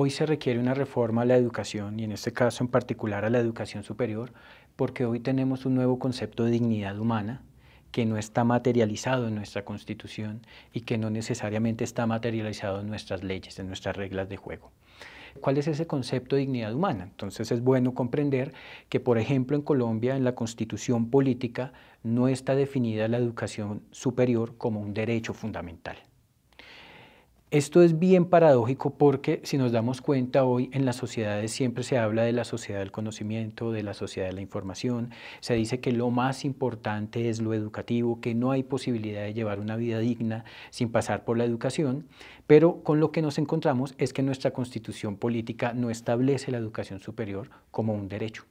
hoy se requiere una reforma a la educación y en este caso en particular a la educación superior, porque hoy tenemos un nuevo concepto de dignidad humana que no está materializado en nuestra constitución y que no necesariamente está materializado en nuestras leyes, en nuestras reglas de juego. ¿Cuál es ese concepto de dignidad humana? Entonces es bueno comprender que, por ejemplo, en Colombia, en la constitución política, no está definida la educación superior como un derecho fundamental. Esto es bien paradójico porque si nos damos cuenta hoy en las sociedades siempre se habla de la sociedad del conocimiento, de la sociedad de la información, se dice que lo más importante es lo educativo, que no hay posibilidad de llevar una vida digna sin pasar por la educación, pero con lo que nos encontramos es que nuestra constitución política no establece la educación superior como un derecho.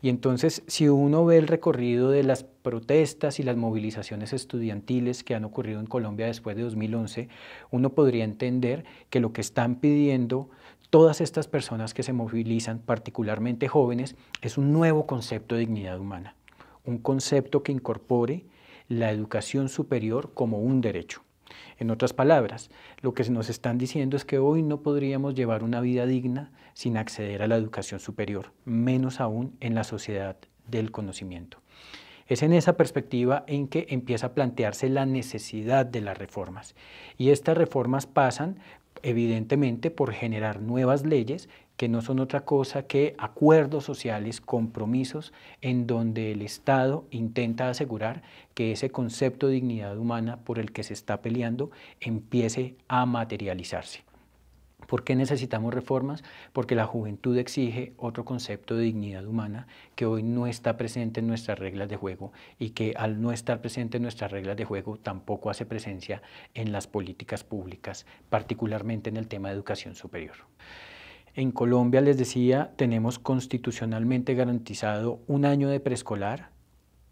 Y entonces, si uno ve el recorrido de las protestas y las movilizaciones estudiantiles que han ocurrido en Colombia después de 2011, uno podría entender que lo que están pidiendo todas estas personas que se movilizan, particularmente jóvenes, es un nuevo concepto de dignidad humana, un concepto que incorpore la educación superior como un derecho. En otras palabras, lo que nos están diciendo es que hoy no podríamos llevar una vida digna sin acceder a la educación superior, menos aún en la sociedad del conocimiento. Es en esa perspectiva en que empieza a plantearse la necesidad de las reformas. Y estas reformas pasan evidentemente por generar nuevas leyes que no son otra cosa que acuerdos sociales, compromisos, en donde el Estado intenta asegurar que ese concepto de dignidad humana por el que se está peleando empiece a materializarse. ¿Por qué necesitamos reformas? Porque la juventud exige otro concepto de dignidad humana que hoy no está presente en nuestras reglas de juego y que al no estar presente en nuestras reglas de juego tampoco hace presencia en las políticas públicas, particularmente en el tema de educación superior. En Colombia, les decía, tenemos constitucionalmente garantizado un año de preescolar,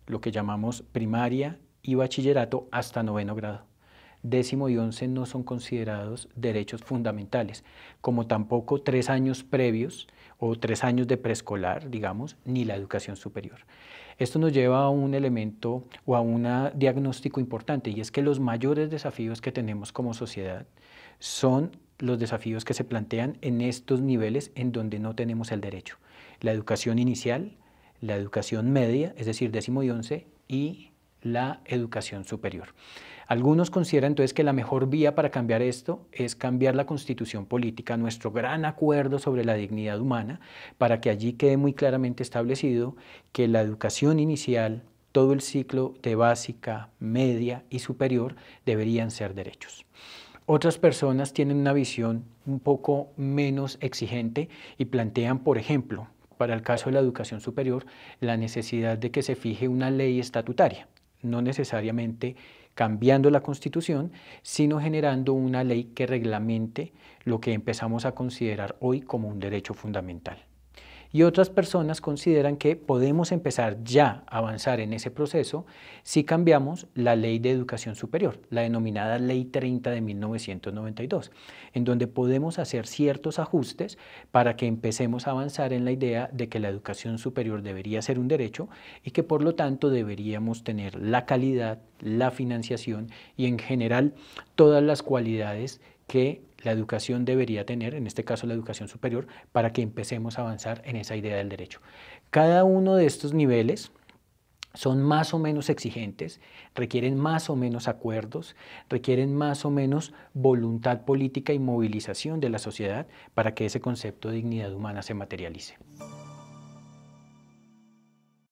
lo que llamamos primaria y bachillerato hasta noveno grado. Décimo y once no son considerados derechos fundamentales, como tampoco tres años previos o tres años de preescolar, digamos, ni la educación superior. Esto nos lleva a un elemento o a un diagnóstico importante y es que los mayores desafíos que tenemos como sociedad son los desafíos que se plantean en estos niveles en donde no tenemos el derecho. La educación inicial, la educación media, es decir, décimo y once, y la educación superior. Algunos consideran entonces que la mejor vía para cambiar esto es cambiar la constitución política, nuestro gran acuerdo sobre la dignidad humana, para que allí quede muy claramente establecido que la educación inicial, todo el ciclo de básica, media y superior deberían ser derechos. Otras personas tienen una visión un poco menos exigente y plantean, por ejemplo, para el caso de la educación superior, la necesidad de que se fije una ley estatutaria, no necesariamente cambiando la constitución, sino generando una ley que reglamente lo que empezamos a considerar hoy como un derecho fundamental y otras personas consideran que podemos empezar ya a avanzar en ese proceso si cambiamos la ley de educación superior, la denominada ley 30 de 1992, en donde podemos hacer ciertos ajustes para que empecemos a avanzar en la idea de que la educación superior debería ser un derecho y que por lo tanto deberíamos tener la calidad, la financiación y en general todas las cualidades que la educación debería tener, en este caso la educación superior, para que empecemos a avanzar en esa idea del derecho. Cada uno de estos niveles son más o menos exigentes, requieren más o menos acuerdos, requieren más o menos voluntad política y movilización de la sociedad para que ese concepto de dignidad humana se materialice.